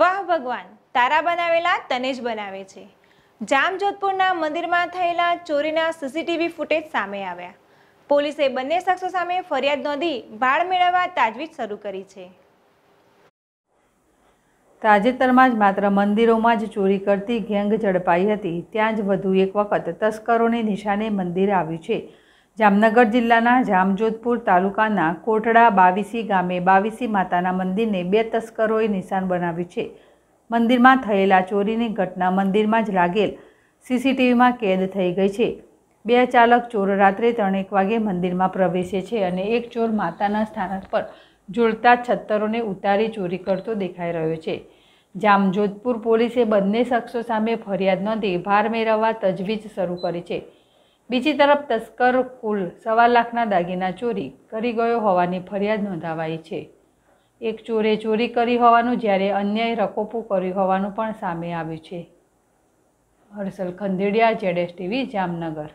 વાહ ભગવાન તારા બનાવેલા તને જ બનાવે છે જામજોધપુરના મંદિરમાં થયેલા ચોરીના સીસીટીવી ફૂટેજ સામે આવ્યા પોલીસે બંને શખ્સો સામે ફરિયાદ નોંધી ભાળ મેળવવા તાજવીજ શરૂ કરી છે તાજેતરમાં જ માત્ર મંદિરોમાં જ ચોરી કરતી ગેંગ ઝડપાઈ હતી ત્યાં જ વધુ એક વખત તસ્કરોને નિશાને મંદિર આવ્યું છે જામનગર જિલ્લાના જામજોધપુર તાલુકાના કોટડા બાવીસી ગામે બાવીસી માતાના મંદિરને બે તસ્કરોએ નિશાન બનાવ્યું છે મંદિરમાં થયેલા ચોરીની ઘટના મંદિરમાં જ લાગેલ સીસીટીવીમાં કેદ થઈ ગઈ છે બે ચાલક ચોર રાત્રે ત્રણેક વાગે મંદિરમાં પ્રવેશે છે અને એક ચોર માતાના સ્થાનક પર જોડતા છત્તરોને ઉતારી ચોરી કરતો દેખાઈ રહ્યો છે જામજોધપુર પોલીસે બંને શખ્સો સામે ફરિયાદ નોંધી ભાર મેળવવા તજવીજ શરૂ કરી છે બીજી તરફ તસ્કર કુલ સવા લાખના દાગીના ચોરી કરી ગયો હોવાની ફરિયાદ નોંધાવાઈ છે એક ચોરે ચોરી કરી હોવાનું જ્યારે અન્યએ રકોપું કર્યું હોવાનું પણ સામે આવ્યું છે હર્ષલ ખંદેડિયા જેડેસ ટીવી જામનગર